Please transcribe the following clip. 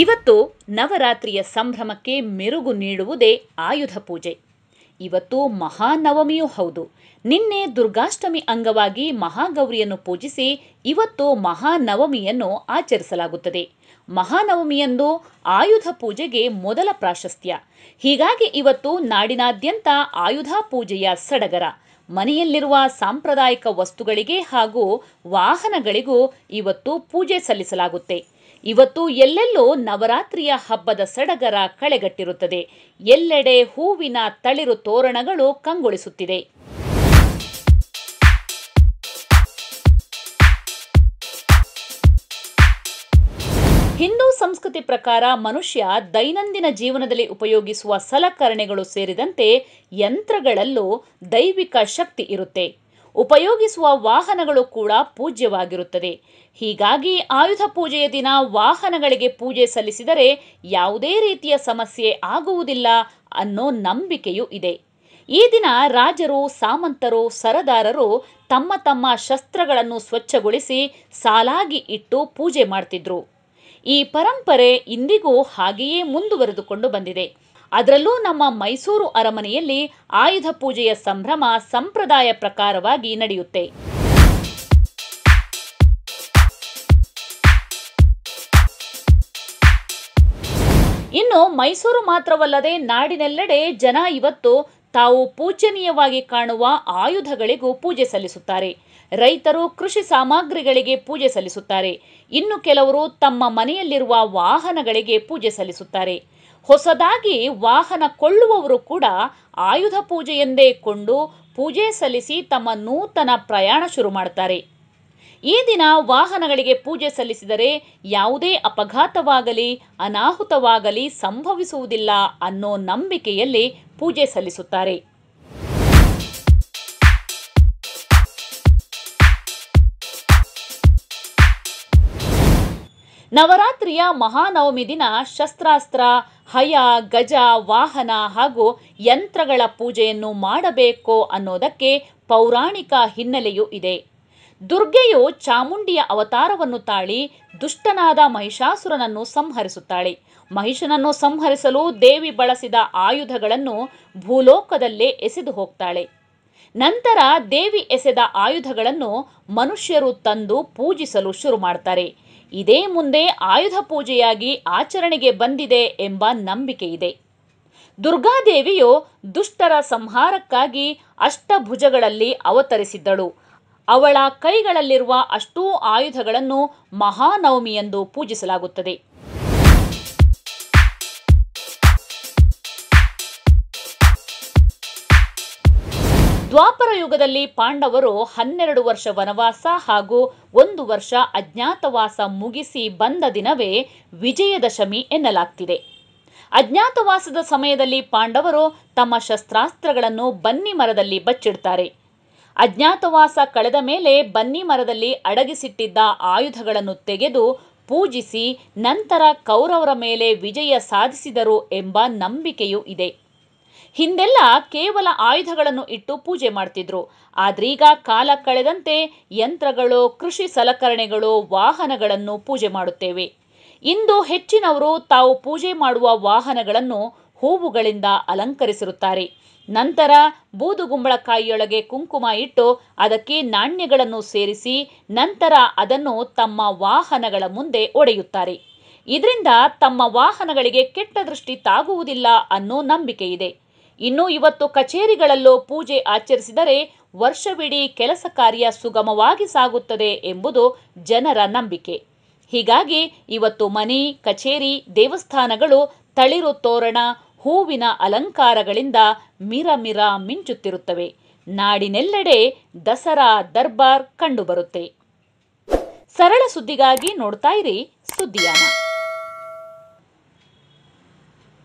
ಇವತ್ತು ನವರಾತ್ರಿಯ ಸಂಭ್ರಮಕ್ಕೆ ಮೆರುಗು ನೀಡುವುದೇ ಆಯುಧ ಪೂಜೆ ಇವತ್ತು ಮಹಾನವಮಿಯೂ ಹೌದು ನಿನ್ನೆ ದುರ್ಗಾಷ್ಟಮಿ ಅಂಗವಾಗಿ ಮಹಾಗೌರಿಯನ್ನು ಪೂಜಿಸಿ ಇವತ್ತು ಮಹಾನವಮಿಯನ್ನು ಆಚರಿಸಲಾಗುತ್ತದೆ ಮಹಾನವಮಿಯಂದು ಆಯುಧ ಪೂಜೆಗೆ ಮೊದಲ ಪ್ರಾಶಸ್ತ್ಯ ಹೀಗಾಗಿ ಇವತ್ತು ನಾಡಿನಾದ್ಯಂತ ಆಯುಧ ಪೂಜೆಯ ಸಡಗರ ಮನೆಯಲ್ಲಿರುವ ಸಾಂಪ್ರದಾಯಿಕ ವಸ್ತುಗಳಿಗೆ ಹಾಗೂ ವಾಹನಗಳಿಗೂ ಇವತ್ತು ಪೂಜೆ ಸಲ್ಲಿಸಲಾಗುತ್ತೆ ಇವತ್ತು ಎಲ್ಲೆಲ್ಲೋ ನವರಾತ್ರಿಯ ಹಬ್ಬದ ಸಡಗರ ಕಳೆಗಟ್ಟಿರುತ್ತದೆ ಎಲ್ಲೆಡೆ ಹೂವಿನ ತಳಿರು ತೋರಣಗಳು ಕಂಗೊಳಿಸುತ್ತಿದೆ ಹಿಂದೂ ಸಂಸ್ಕೃತಿ ಪ್ರಕಾರ ಮನುಷ್ಯ ದೈನಂದಿನ ಜೀವನದಲ್ಲಿ ಉಪಯೋಗಿಸುವ ಸಲಕರಣೆಗಳು ಸೇರಿದಂತೆ ಯಂತ್ರಗಳಲ್ಲೂ ದೈವಿಕ ಶಕ್ತಿ ಇರುತ್ತೆ ಉಪಯೋಗಿಸುವ ವಾಹನಗಳು ಕೂಡ ಪೂಜ್ಯವಾಗಿರುತ್ತದೆ ಹೀಗಾಗಿ ಆಯುಧ ಪೂಜೆಯ ದಿನ ವಾಹನಗಳಿಗೆ ಪೂಜೆ ಸಲ್ಲಿಸಿದರೆ ಯಾವುದೇ ರೀತಿಯ ಸಮಸ್ಯೆ ಆಗುವುದಿಲ್ಲ ಅನ್ನೋ ನಂಬಿಕೆಯೂ ಇದೆ ಈ ದಿನ ರಾಜರು ಸಾಮಂತರು ಸರದಾರರು ತಮ್ಮ ತಮ್ಮ ಶಸ್ತ್ರಗಳನ್ನು ಸ್ವಚ್ಛಗೊಳಿಸಿ ಸಾಲಾಗಿ ಇಟ್ಟು ಪೂಜೆ ಮಾಡ್ತಿದ್ರು ಈ ಪರಂಪರೆ ಇಂದಿಗೂ ಹಾಗೆಯೇ ಮುಂದುವರೆದುಕೊಂಡು ಬಂದಿದೆ ಅದರಲ್ಲೂ ನಮ್ಮ ಮೈಸೂರು ಅರಮನೆಯಲ್ಲಿ ಆಯುಧ ಪೂಜೆಯ ಸಂಭ್ರಮ ಸಂಪ್ರದಾಯ ಪ್ರಕಾರವಾಗಿ ನಡೆಯುತ್ತೆ ಇನ್ನು ಮೈಸೂರು ಮಾತ್ರವಲ್ಲದೆ ನಾಡಿನೆಲ್ಲೆಡೆ ಜನ ಇವತ್ತು ತಾವು ಪೂಜನೀಯವಾಗಿ ಕಾಣುವ ಆಯುಧಗಳಿಗೂ ಪೂಜೆ ಸಲ್ಲಿಸುತ್ತಾರೆ ರೈತರು ಕೃಷಿ ಸಾಮಗ್ರಿಗಳಿಗೆ ಪೂಜೆ ಸಲ್ಲಿಸುತ್ತಾರೆ ಇನ್ನು ಕೆಲವರು ತಮ್ಮ ಮನೆಯಲ್ಲಿರುವ ವಾಹನಗಳಿಗೆ ಪೂಜೆ ಸಲ್ಲಿಸುತ್ತಾರೆ ಹೊಸದಾಗಿ ವಾಹನ ಕೊಳ್ಳುವವರು ಕೂಡ ಆಯುಧ ಪೂಜೆಯೆಂದೇ ಕೊಂಡು ಪೂಜೆ ಸಲ್ಲಿಸಿ ತಮ್ಮ ನೂತನ ಪ್ರಯಾಣ ಶುರು ಮಾಡ್ತಾರೆ ಈ ದಿನ ವಾಹನಗಳಿಗೆ ಪೂಜೆ ಸಲ್ಲಿಸಿದರೆ ಯಾವುದೇ ಅಪಘಾತವಾಗಲಿ ಅನಾಹುತವಾಗಲಿ ಸಂಭವಿಸುವುದಿಲ್ಲ ಅನ್ನೋ ನಂಬಿಕೆಯಲ್ಲಿ ಪೂಜೆ ಸಲ್ಲಿಸುತ್ತಾರೆ ನವರಾತ್ರಿಯ ಮಹಾನವಮಿ ದಿನ ಶಸ್ತ್ರಾಸ್ತ್ರ ಹಯ ಗಜ ವಾಹನ ಹಾಗೂ ಯಂತ್ರಗಳ ಪೂಜೆಯನ್ನು ಮಾಡಬೇಕೋ ಅನ್ನೋದಕ್ಕೆ ಪೌರಾಣಿಕ ಹಿನ್ನೆಲೆಯೂ ಇದೆ ದುರ್ಗೆಯು ಚಾಮುಂಡಿಯ ಅವತಾರವನ್ನು ತಾಳಿ ದುಷ್ಟನಾದ ಮಹಿಷಾಸುರನನ್ನು ಸಂಹರಿಸುತ್ತಾಳೆ ಮಹಿಷನನ್ನು ಸಂಹರಿಸಲು ದೇವಿ ಬಳಸಿದ ಆಯುಧಗಳನ್ನು ಭೂಲೋಕದಲ್ಲೇ ಎಸೆದು ಹೋಗ್ತಾಳೆ ನಂತರ ದೇವಿ ಎಸೆದ ಆಯುಧಗಳನ್ನು ಮನುಷ್ಯರು ತಂದು ಪೂಜಿಸಲು ಶುರು ಮಾಡ್ತಾರೆ ಇದೇ ಮುಂದೆ ಆಯುಧ ಪೂಜೆಯಾಗಿ ಆಚರಣೆಗೆ ಬಂದಿದೆ ಎಂಬ ನಂಬಿಕೆ ಇದೆ ದುರ್ಗಾದೇವಿಯು ದುಷ್ಟರ ಸಂಹಾರಕ್ಕಾಗಿ ಅಷ್ಟಭುಜಗಳಲ್ಲಿ ಅವತರಿಸಿದ್ದಳು ಅವಳ ಕೈಗಳಲ್ಲಿರುವ ಅಷ್ಟೂ ಆಯುಧಗಳನ್ನು ಎಂದು ಪೂಜಿಸಲಾಗುತ್ತದೆ ದ್ವಾಪರ ಯುಗದಲ್ಲಿ ಪಾಂಡವರು ಹನ್ನೆರಡು ವರ್ಷ ವನವಾಸ ಹಾಗೂ ಒಂದು ವರ್ಷ ಅಜ್ಞಾತವಾಸ ಮುಗಿಸಿ ಬಂದ ದಿನವೇ ವಿಜಯದಶಮಿ ಎನ್ನಲಾಗ್ತಿದೆ ಅಜ್ಞಾತವಾಸದ ಸಮಯದಲ್ಲಿ ಪಾಂಡವರು ತಮ್ಮ ಶಸ್ತ್ರಾಸ್ತ್ರಗಳನ್ನು ಬನ್ನಿ ಮರದಲ್ಲಿ ಬಚ್ಚಿಡ್ತಾರೆ ಅಜ್ಞಾತವಾಸ ಕಳೆದ ಮೇಲೆ ಬನ್ನಿ ಮರದಲ್ಲಿ ಅಡಗಿಸಿಟ್ಟಿದ್ದ ಆಯುಧಗಳನ್ನು ತೆಗೆದು ಪೂಜಿಸಿ ನಂತರ ಕೌರವರ ಮೇಲೆ ವಿಜಯ ಸಾಧಿಸಿದರು ಎಂಬ ನಂಬಿಕೆಯೂ ಇದೆ ಹಿಂದೆಲ್ಲ ಕೇವಲ ಆಯುಧಗಳನ್ನು ಇಟ್ಟು ಪೂಜೆ ಮಾಡ್ತಿದ್ರು ಆದ್ರೀಗ ಕಾಲ ಕಳೆದಂತೆ ಯಂತ್ರಗಳು ಕೃಷಿ ಸಲಕರಣೆಗಳು ವಾಹನಗಳನ್ನು ಪೂಜೆ ಮಾಡುತ್ತೇವೆ ಇಂದು ಹೆಚ್ಚಿನವರು ತಾವು ಪೂಜೆ ಮಾಡುವ ವಾಹನಗಳನ್ನು ಹೂವುಗಳಿಂದ ಅಲಂಕರಿಸಿರುತ್ತಾರೆ ನಂತರ ಬೂದುಗುಂಬಳಕಾಯಿಯೊಳಗೆ ಕುಂಕುಮ ಇಟ್ಟು ಅದಕ್ಕೆ ನಾಣ್ಯಗಳನ್ನು ಸೇರಿಸಿ ನಂತರ ಅದನ್ನು ತಮ್ಮ ವಾಹನಗಳ ಮುಂದೆ ಒಡೆಯುತ್ತಾರೆ ಇದರಿಂದ ತಮ್ಮ ವಾಹನಗಳಿಗೆ ಕೆಟ್ಟ ದೃಷ್ಟಿ ತಾಗುವುದಿಲ್ಲ ಅನ್ನೋ ನಂಬಿಕೆ ಇದೆ ಇನ್ನು ಇವತ್ತು ಕಚೇರಿಗಳಲ್ಲೂ ಪೂಜೆ ಆಚರಿಸಿದರೆ ವರ್ಷವಿಡೀ ಕೆಲಸ ಕಾರ್ಯ ಸುಗಮವಾಗಿ ಸಾಗುತ್ತದೆ ಎಂಬುದು ಜನರ ನಂಬಿಕೆ ಹೀಗಾಗಿ ಇವತ್ತು ಮನೆ ಕಚೇರಿ ದೇವಸ್ಥಾನಗಳು ತಳಿರು ತೋರಣ ಹೂವಿನ ಅಲಂಕಾರಗಳಿಂದ ಮಿರಮಿರ ಮಿಂಚುತ್ತಿರುತ್ತವೆ ನಾಡಿನೆಲ್ಲೆಡೆ ದಸರಾ ದರ್ಬಾರ್ ಕಂಡುಬರುತ್ತೆ ಸರಳ ಸುದ್ದಿಗಾಗಿ ನೋಡ್ತಾ ಇರಿ ಸುದ್ದಿಯಾನ